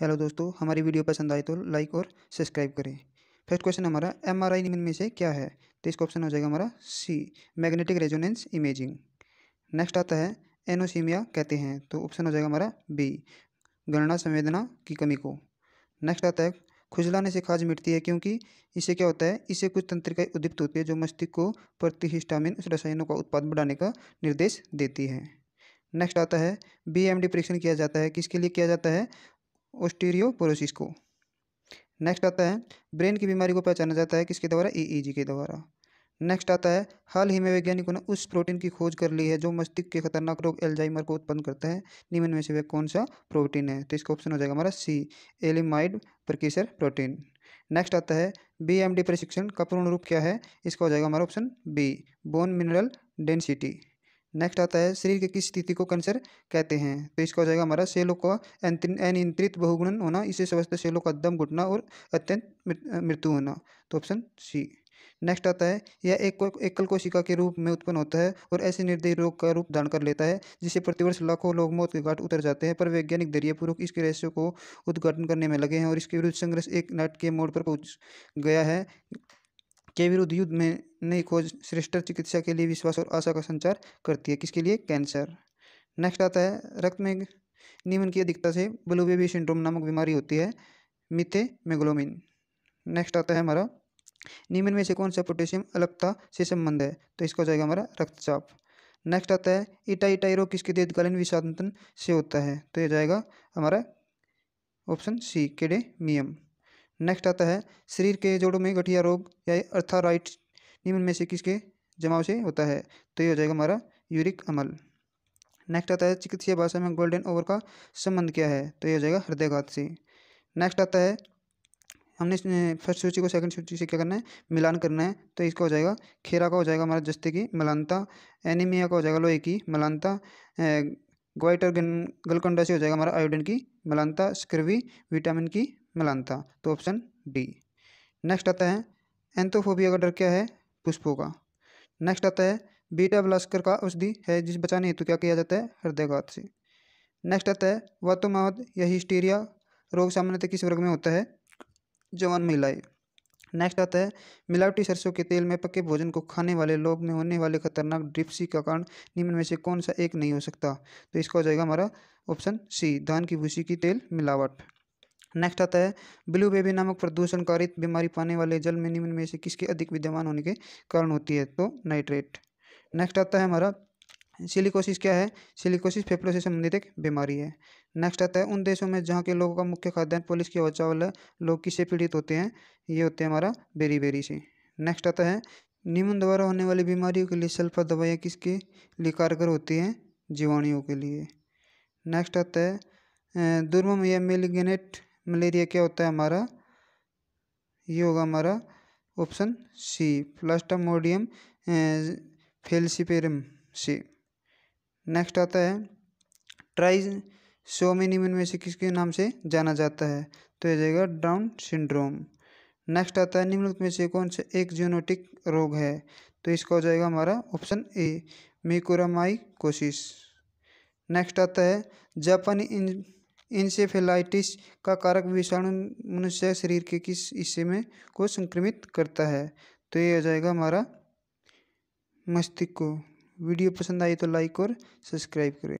hello दोस्तों हमारी video पसंद आए तो लाइक और सब्सक्राइब करें फर्स्ट क्वेश्चन हमारा एम आर आई में से क्या है तो इसका ऑप्शन हो जाएगा हमारा C magnetic resonance imaging next आता है एनोसीमिया कहते हैं तो ऑप्शन हो जाएगा हमारा बी गणना संवेदना की कमी को नेक्स्ट आता है खुजलाने से खाज मिटती है क्योंकि इससे क्या होता है इससे कुछ तंत्रिकाएँ उद्दीप्त होती है जो मस्तिष्क को प्रतिहिस्टामिन उस रसायनों का उत्पादन बढ़ाने का निर्देश देती है नेक्स्ट आता है बी एम डी परीक्षण किया जाता है किसके लिए किया जाता है ओस्टीरियोपोरोसिस को नेक्स्ट आता है ब्रेन की बीमारी को पहचाना जाता है किसके द्वारा ईईजी e e के द्वारा नेक्स्ट आता है हाल ही में वैज्ञानिकों ने उस प्रोटीन की खोज कर ली है जो मस्तिष्क के खतरनाक रोग एल्जाइमर को उत्पन्न करता है निम्न में से वह कौन सा प्रोटीन है तो इसका ऑप्शन हो जाएगा हमारा सी एलिमाइड प्रकिसर प्रोटीन नेक्स्ट आता है बी एम डी प्रशिक्षण का पूर्ण रूप क्या है इसका हो जाएगा हमारा option B bone mineral density next आता है शरीर के किस स्थिति को कैंसर कहते हैं तो इसका हो जाएगा हमारा सेलों का अनियंत्रित बहुगुणन होना इसे समझते सेलों का दम घुटना और अत्यंत मृत्यु होना तो ऑप्शन सी नेक्स्ट आता है यह एक एकल कोशिका के रूप में उत्पन्न होता है और ऐसे निर्दयी रोग का रूप धारण कर लेता है जिसे प्रतिवर्ष लाखों लोग मौत के घाट उतर जाते हैं पर वैज्ञानिक धैर्यपूर्वक इसके रहस्य को उद्घाटन करने में लगे हैं और इसके विरुद्ध संघर्ष एक नाटकीय मोड़ पर पहुंच गया है के विरुद्ध युद्ध में नई खोज श्रेष्ठ चिकित्सा के लिए विश्वास और आशा का संचार करती है किसके लिए कैंसर नेक्स्ट आता है रक्त में नीमन की अधिकता से ब्लूबेबी सिंड्रोम नामक बीमारी होती है मिथे मेग्लोमिन नेक्स्ट आता है हमारा नीमन में से कौन सा पोटेशियम अलगता से संबंध है तो इसका हो जाएगा हमारा रक्तचाप नेक्स्ट आता है इटा इटाई रोग किसके दीर्घकालीन विषादन से होता है तो यह जाएगा हमारा ऑप्शन सी केडेमियम नेक्स्ट आता है शरीर के जोड़ों में गठिया रोग या अर्थाराइट निम्न में से किसके जमाव से होता है तो ये हो जाएगा हमारा यूरिक अमल नेक्स्ट आता है चिकित्सीय भाषा में गोल्डन ओवर का संबंध क्या है तो ये हो जाएगा हृदयघात से नेक्स्ट आता है हमने फर्स्ट सूची को सेकंड सूची से क्या करना है मिलान करना है तो इसका हो जाएगा खेरा का हो जाएगा हमारा जस्ते की मलानता एनीमिया का हो जाएगा लोहे की मलानता ग्वाइटर गलकंडा से हो जाएगा हमारा आयोडन की मलानता स्क्रवी विटामिन की मिलान था तो ऑप्शन डी नेक्स्ट आता है एंथोफोबिया का डर क्या है पुष्पों का नेक्स्ट आता है बीटा ब्लास्कर का औषधि है जिस बचाने हेतु क्या किया जाता है हृदयघात से नेक्स्ट आता है वातोमावत या हिस्टीरिया रोग सामान्यतः किस वर्ग में होता है जवान महिलाएं नेक्स्ट आता है मिलावटी सरसों के तेल में पके भोजन को खाने वाले लोग में होने वाले खतरनाक ड्रिप्सी का कारण निम्न में से कौन सा एक नहीं हो सकता तो इसका हो जाएगा हमारा ऑप्शन सी धान की भूसी की तेल मिलावट नेक्स्ट आता है ब्लू बेबी नामक प्रदूषणकारित बीमारी पाने वाले जल में निम्न में से किसके अधिक विद्यमान होने के कारण होती है तो नाइट्रेट नेक्स्ट आता है हमारा सिलिकोसिस क्या है सिलिकोसिस फेफड़ों से संबंधित एक बीमारी है नेक्स्ट आता है उन देशों में जहाँ के लोगों का मुख्य खाद्यान्न पुलिस की वचा वाले लोग किससे पीड़ित होते हैं ये होते हैं हमारा बेरी बेरी से नेक्स्ट आता है निम्न द्वारा होने वाली बीमारियों के लिए सल्फर दवाइयाँ किसके लिए कारगर होती हैं जीवाणुओं के लिए नेक्स्ट आता है दुर्मम या मेलिगेनेट मलेरिया क्या होता है हमारा ये होगा हमारा ऑप्शन सी प्लास्टामोडियम फेलसीपेरम सी नेक्स्ट आता है ट्राई सोमेनिमन में से किसके नाम से जाना जाता है तो यह जाएगा डाउन सिंड्रोम नेक्स्ट आता है निम्नलिखित में से कौन सा एक जीनोटिक रोग है तो इसका हो जाएगा हमारा ऑप्शन ए मिकोरामाइकोसिस नेक्स्ट आता है जापानी इंसेफेलाइटिस का कारक विषाणु मनुष्य शरीर के किस हिस्से में को संक्रमित करता है तो ये आ जाएगा हमारा मस्तिष्क को वीडियो पसंद आई तो लाइक और सब्सक्राइब करें